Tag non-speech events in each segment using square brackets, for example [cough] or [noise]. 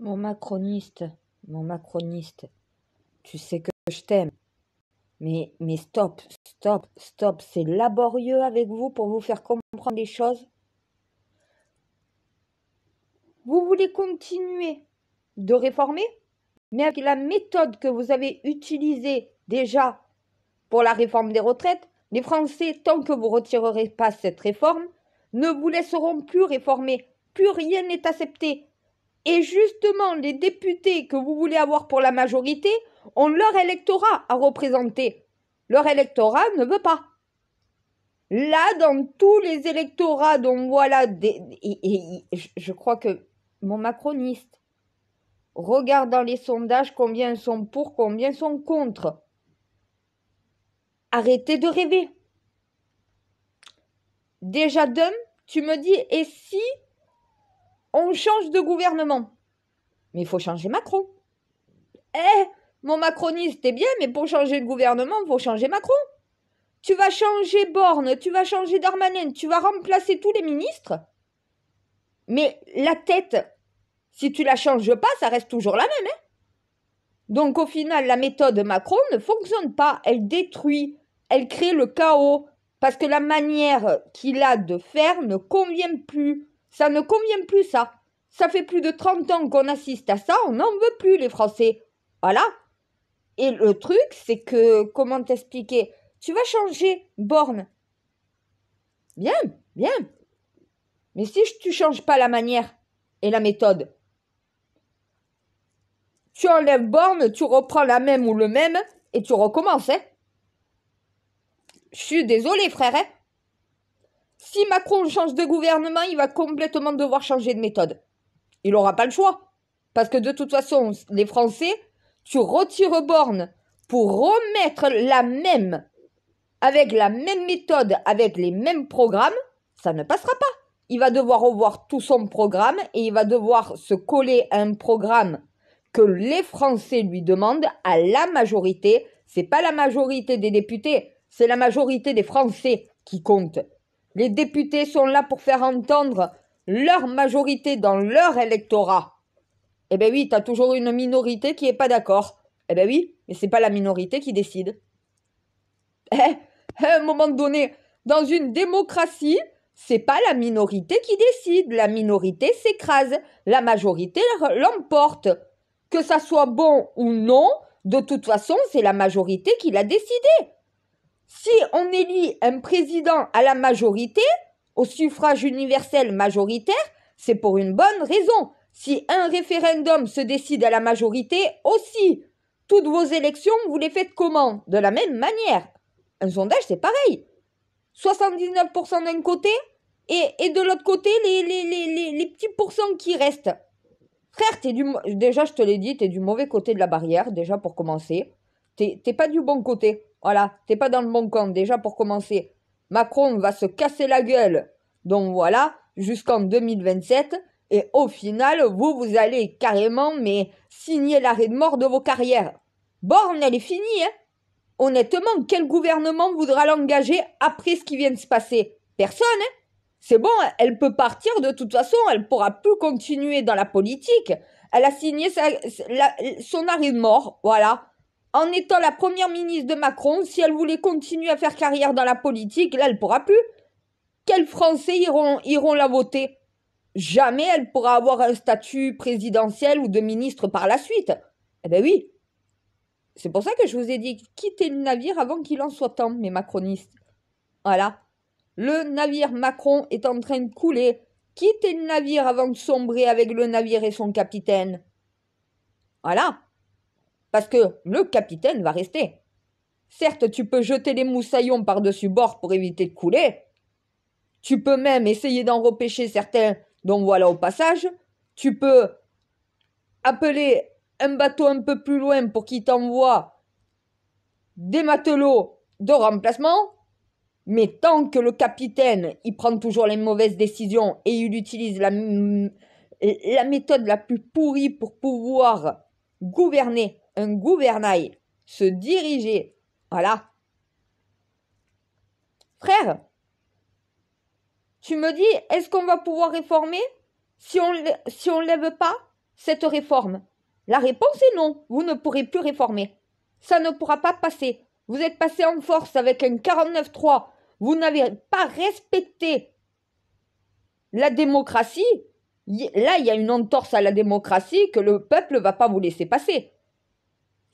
Mon macroniste, mon macroniste, tu sais que je t'aime. Mais, mais stop, stop, stop, c'est laborieux avec vous pour vous faire comprendre les choses. Vous voulez continuer de réformer, mais avec la méthode que vous avez utilisée déjà pour la réforme des retraites, les Français, tant que vous ne retirerez pas cette réforme, ne vous laisseront plus réformer. Plus rien n'est accepté. Et justement, les députés que vous voulez avoir pour la majorité ont leur électorat à représenter. Leur électorat ne veut pas. Là, dans tous les électorats, dont voilà, des, je crois que mon macroniste regardant les sondages combien sont pour, combien sont contre. Arrêtez de rêver. Déjà, dun, tu me dis, et si on change de gouvernement. Mais il faut changer Macron. Eh, mon macroniste, est bien, mais pour changer de gouvernement, il faut changer Macron. Tu vas changer Borne, tu vas changer Darmanin, tu vas remplacer tous les ministres. Mais la tête, si tu la changes pas, ça reste toujours la même. Hein. Donc au final, la méthode Macron ne fonctionne pas. Elle détruit, elle crée le chaos. Parce que la manière qu'il a de faire ne convient plus ça ne convient plus, ça. Ça fait plus de 30 ans qu'on assiste à ça, on n'en veut plus, les Français. Voilà. Et le truc, c'est que, comment t'expliquer Tu vas changer borne. Bien, bien. Mais si tu changes pas la manière et la méthode, tu enlèves borne, tu reprends la même ou le même et tu recommences, hein Je suis désolé, frère, hein si Macron change de gouvernement, il va complètement devoir changer de méthode. Il n'aura pas le choix. Parce que de toute façon, les Français, tu retires Borne pour remettre la même, avec la même méthode, avec les mêmes programmes, ça ne passera pas. Il va devoir revoir tout son programme et il va devoir se coller à un programme que les Français lui demandent à la majorité. Ce n'est pas la majorité des députés, c'est la majorité des Français qui compte. Les députés sont là pour faire entendre leur majorité dans leur électorat. Eh ben oui, t'as toujours une minorité qui n'est pas d'accord. Eh ben oui, mais c'est pas la minorité qui décide. Eh, à un moment donné, dans une démocratie, c'est pas la minorité qui décide. La minorité s'écrase. La majorité l'emporte. Que ça soit bon ou non, de toute façon, c'est la majorité qui l'a décidé si on élit un président à la majorité, au suffrage universel majoritaire, c'est pour une bonne raison. Si un référendum se décide à la majorité aussi, toutes vos élections, vous les faites comment De la même manière. Un sondage, c'est pareil. 79% d'un côté et, de l'autre côté, les, les, les, les, petits pourcents qui restent. Frère, es déjà, je te l'ai dit, t'es du mauvais côté de la barrière, déjà pour commencer. T'es pas du bon côté. Voilà, t'es pas dans le bon camp déjà pour commencer. Macron va se casser la gueule. Donc voilà, jusqu'en 2027. Et au final, vous, vous allez carrément, mais signer l'arrêt de mort de vos carrières. Borne, elle est finie, hein Honnêtement, quel gouvernement voudra l'engager après ce qui vient de se passer Personne, hein C'est bon, hein, elle peut partir de toute façon, elle pourra plus continuer dans la politique. Elle a signé son arrêt de mort, voilà en étant la première ministre de Macron, si elle voulait continuer à faire carrière dans la politique, là, elle pourra plus. Quels Français iront, iront la voter Jamais elle pourra avoir un statut présidentiel ou de ministre par la suite. Eh ben oui. C'est pour ça que je vous ai dit, quittez le navire avant qu'il en soit temps, mes macronistes. Voilà. Le navire Macron est en train de couler. Quittez le navire avant de sombrer avec le navire et son capitaine. Voilà parce que le capitaine va rester. Certes, tu peux jeter des moussaillons par-dessus bord pour éviter de couler. Tu peux même essayer d'en repêcher certains, dont voilà au passage. Tu peux appeler un bateau un peu plus loin pour qu'il t'envoie des matelots de remplacement. Mais tant que le capitaine, il prend toujours les mauvaises décisions et il utilise la méthode la plus pourrie pour pouvoir gouverner un gouvernail, se diriger. Voilà. Frère, tu me dis, est-ce qu'on va pouvoir réformer si on si ne lève pas cette réforme La réponse est non, vous ne pourrez plus réformer. Ça ne pourra pas passer. Vous êtes passé en force avec un 49-3. Vous n'avez pas respecté la démocratie. Là, il y a une entorse à la démocratie que le peuple ne va pas vous laisser passer.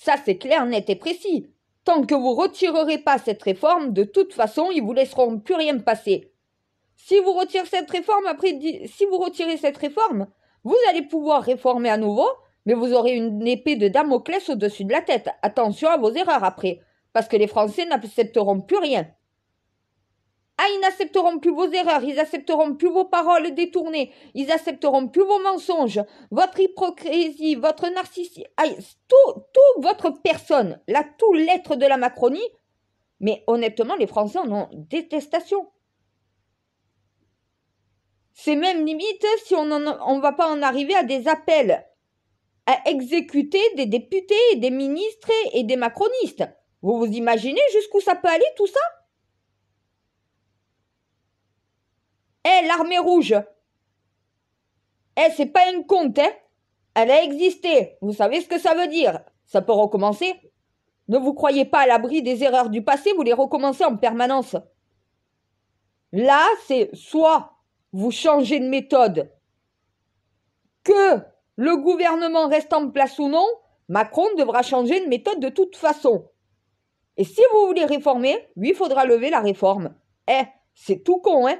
Ça, c'est clair, net et précis. Tant que vous retirerez pas cette réforme, de toute façon, ils vous laisseront plus rien passer. Si vous retirez cette réforme après, si vous retirez cette réforme, vous allez pouvoir réformer à nouveau, mais vous aurez une épée de Damoclès au-dessus de la tête. Attention à vos erreurs après, parce que les Français n'accepteront plus rien. Ah, ils n'accepteront plus vos erreurs, ils accepteront plus vos paroles détournées, ils accepteront plus vos mensonges, votre hypocrisie, votre narcissisme, tout, votre personne, la tout l'être de la Macronie. Mais honnêtement, les Français en ont détestation. C'est même limite si on ne va pas en arriver à des appels à exécuter des députés, des ministres et des macronistes. Vous vous imaginez jusqu'où ça peut aller tout ça Eh, l'armée rouge Eh, c'est pas un conte, hein Elle a existé, vous savez ce que ça veut dire. Ça peut recommencer. Ne vous croyez pas à l'abri des erreurs du passé, vous les recommencez en permanence. Là, c'est soit vous changez de méthode, que le gouvernement reste en place ou non, Macron devra changer de méthode de toute façon. Et si vous voulez réformer, lui faudra lever la réforme. Eh, c'est tout con, hein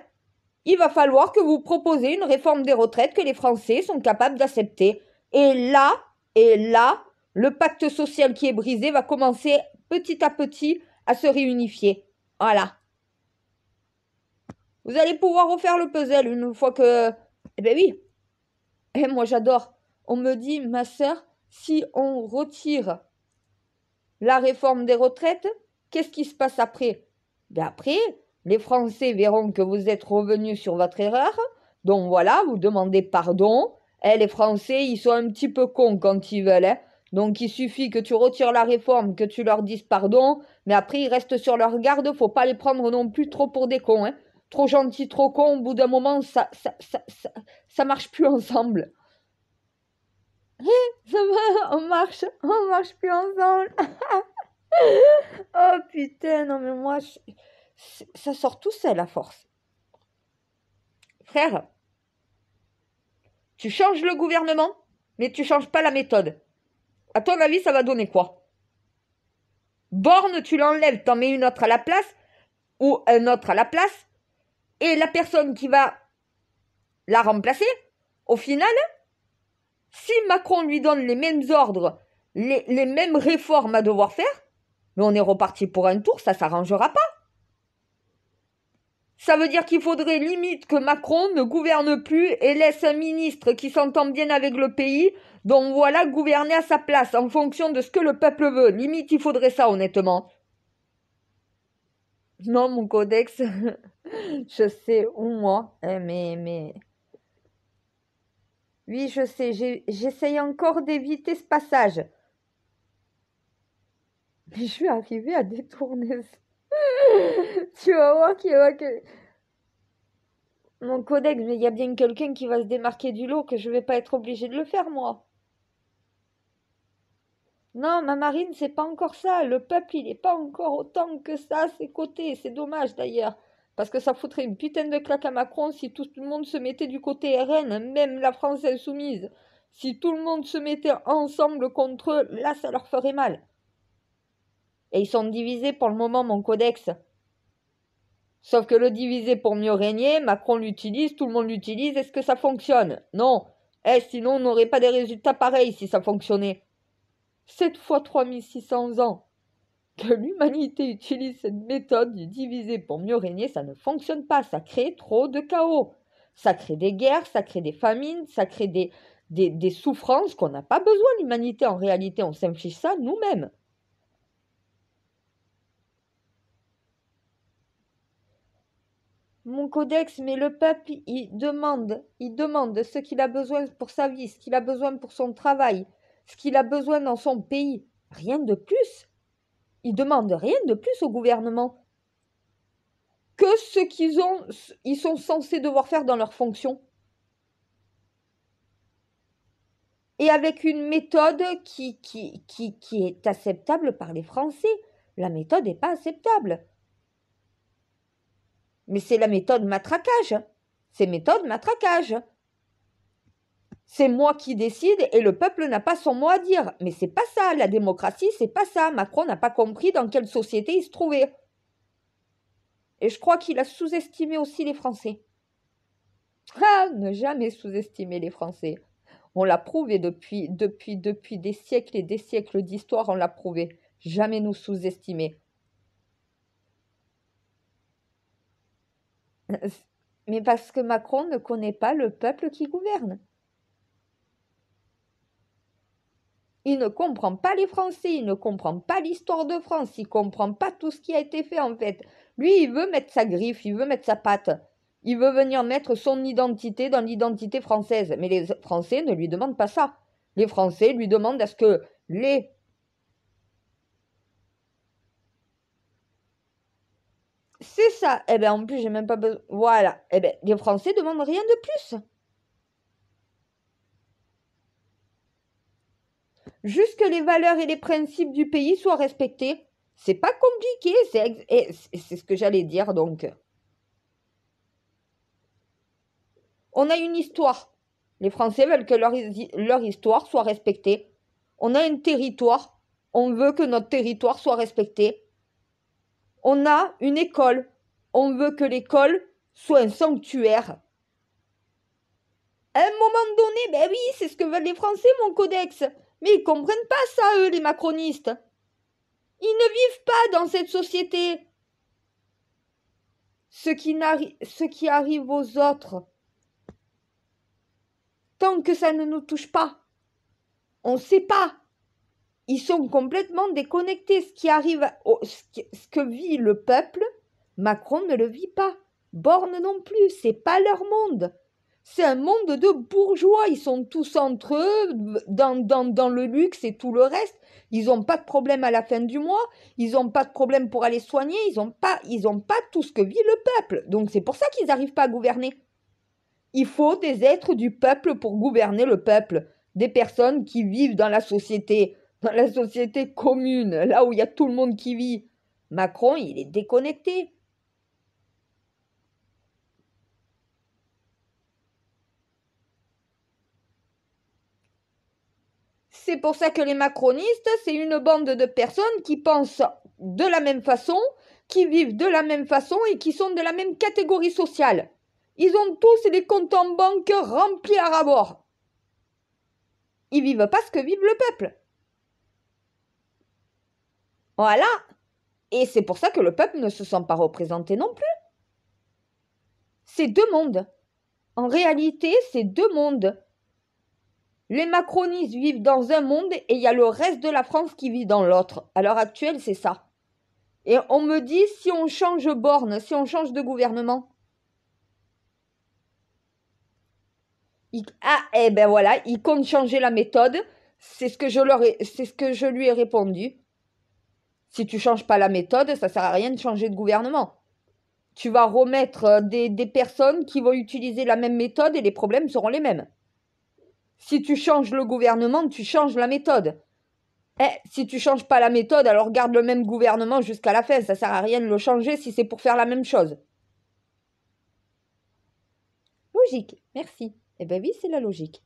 il va falloir que vous proposiez une réforme des retraites que les Français sont capables d'accepter. Et là, et là, le pacte social qui est brisé va commencer petit à petit à se réunifier. Voilà. Vous allez pouvoir refaire le puzzle une fois que... Eh ben oui. Et eh, moi j'adore. On me dit, ma soeur, si on retire la réforme des retraites, qu'est-ce qui se passe après Ben après, les Français verront que vous êtes revenu sur votre erreur. Donc voilà, vous demandez pardon. Eh, les Français, ils sont un petit peu cons quand ils veulent. Hein. Donc il suffit que tu retires la réforme, que tu leur dises pardon, mais après ils restent sur leur garde, faut pas les prendre non plus trop pour des cons. Hein. Trop gentils, trop cons, au bout d'un moment, ça ça, ça, ça, marche plus ensemble. Eh, ça on marche, on marche plus ensemble. [laughs] oh putain, non mais moi, je ça sort tout seul à force. Frère, tu changes le gouvernement, mais tu changes pas la méthode. À ton avis, ça va donner quoi Borne, tu l'enlèves, t'en mets une autre à la place, ou un autre à la place, et la personne qui va la remplacer, au final, si Macron lui donne les mêmes ordres, les, les mêmes réformes à devoir faire, mais on est reparti pour un tour, ça s'arrangera pas. Ça veut dire qu'il faudrait limite que Macron ne gouverne plus et laisse un ministre qui s'entend bien avec le pays, donc voilà, gouverner à sa place en fonction de ce que le peuple veut. Limite, il faudrait ça, honnêtement. Non, mon codex, [laughs] je sais où moi, eh, mais, mais... Oui, je sais, j'essaye encore d'éviter ce passage. Mais [laughs] je suis arrivée à détourner ça. [laughs] tu vas voir qu'il va Mon codex, mais il y a bien quelqu'un qui va se démarquer du lot que je vais pas être obligé de le faire, moi. Non, ma marine, c'est pas encore ça. Le peuple, il n'est pas encore autant que ça à ses côtés. C'est dommage d'ailleurs. Parce que ça foutrait une putain de claque à Macron si tout le monde se mettait du côté RN, même la France insoumise. Si tout le monde se mettait ensemble contre eux, là, ça leur ferait mal et ils sont divisés pour le moment, mon codex. Sauf que le diviser pour mieux régner, Macron l'utilise, tout le monde l'utilise, est-ce que ça fonctionne Non. Eh, sinon, on n'aurait pas des résultats pareils si ça fonctionnait. 7 fois 3600 ans que l'humanité utilise cette méthode du diviser pour mieux régner, ça ne fonctionne pas, ça crée trop de chaos. Ça crée des guerres, ça crée des famines, ça crée des, des, des souffrances qu'on n'a pas besoin, l'humanité. En réalité, on s'inflige ça nous-mêmes. mon codex, mais le peuple, il demande, il demande ce qu'il a besoin pour sa vie, ce qu'il a besoin pour son travail, ce qu'il a besoin dans son pays. Rien de plus. Il demande rien de plus au gouvernement que ce qu'ils ont, ils sont censés devoir faire dans leur fonction. Et avec une méthode qui, qui, qui est acceptable par les Français. La méthode n'est pas acceptable. Mais c'est la méthode matraquage. C'est méthode matraquage. C'est moi qui décide et le peuple n'a pas son mot à dire. Mais c'est pas ça, la démocratie, c'est pas ça. Macron n'a pas compris dans quelle société il se trouvait. Et je crois qu'il a sous-estimé aussi les Français. Ah, ne jamais sous-estimer les Français. On l'a prouvé depuis, depuis, depuis des siècles et des siècles d'histoire, on l'a prouvé. Jamais nous sous-estimer. Mais parce que Macron ne connaît pas le peuple qui gouverne. Il ne comprend pas les Français, il ne comprend pas l'histoire de France, il ne comprend pas tout ce qui a été fait en fait. Lui, il veut mettre sa griffe, il veut mettre sa patte. Il veut venir mettre son identité dans l'identité française. Mais les Français ne lui demandent pas ça. Les Français lui demandent à ce que les C'est ça. Eh bien, en plus, j'ai même pas besoin. Voilà. Eh bien, les Français ne demandent rien de plus. Juste que les valeurs et les principes du pays soient respectés. C'est pas compliqué, c'est eh, ce que j'allais dire donc. On a une histoire. Les Français veulent que leur histoire soit respectée. On a un territoire. On veut que notre territoire soit respecté. On a une école. On veut que l'école soit un sanctuaire. À un moment donné, ben oui, c'est ce que veulent les Français, mon codex. Mais ils comprennent pas ça, eux, les macronistes. Ils ne vivent pas dans cette société. Ce qui, ce qui arrive aux autres, tant que ça ne nous touche pas, on ne sait pas ils sont complètement déconnectés. Ce qui arrive, ce que vit le peuple, Macron ne le vit pas. Borne non plus, c'est pas leur monde. C'est un monde de bourgeois, ils sont tous entre eux, dans, le luxe et tout le reste. Ils n'ont pas de problème à la fin du mois, ils n'ont pas de problème pour aller soigner, ils n'ont pas, ils ont pas tout ce que vit le peuple. Donc c'est pour ça qu'ils n'arrivent pas à gouverner. Il faut des êtres du peuple pour gouverner le peuple, des personnes qui vivent dans la société dans la société commune, là où il y a tout le monde qui vit, Macron, il est déconnecté. C'est pour ça que les macronistes, c'est une bande de personnes qui pensent de la même façon, qui vivent de la même façon et qui sont de la même catégorie sociale. Ils ont tous des comptes en banque remplis à ras-bord. Ils vivent pas ce que vit le peuple. Voilà. Et c'est pour ça que le peuple ne se sent pas représenté non plus. C'est deux mondes. En réalité, c'est deux mondes. Les macronistes vivent dans un monde et il y a le reste de la France qui vit dans l'autre. À l'heure actuelle, c'est ça. Et on me dit si on change borne, si on change de gouvernement. Ah, eh ben voilà, il compte changer la méthode. C'est ce que je leur c'est ce que je lui ai répondu. Si tu changes pas la méthode, ça sert à rien de changer de gouvernement. Tu vas remettre euh, des, personnes qui vont utiliser la même méthode et les problèmes seront les mêmes. Si tu changes le gouvernement, tu changes la méthode. Eh, si tu changes pas la méthode, alors garde le même gouvernement jusqu'à la fin. Ça sert à rien de le changer si c'est pour faire la même chose. Logique, merci. Eh bien oui, c'est la logique.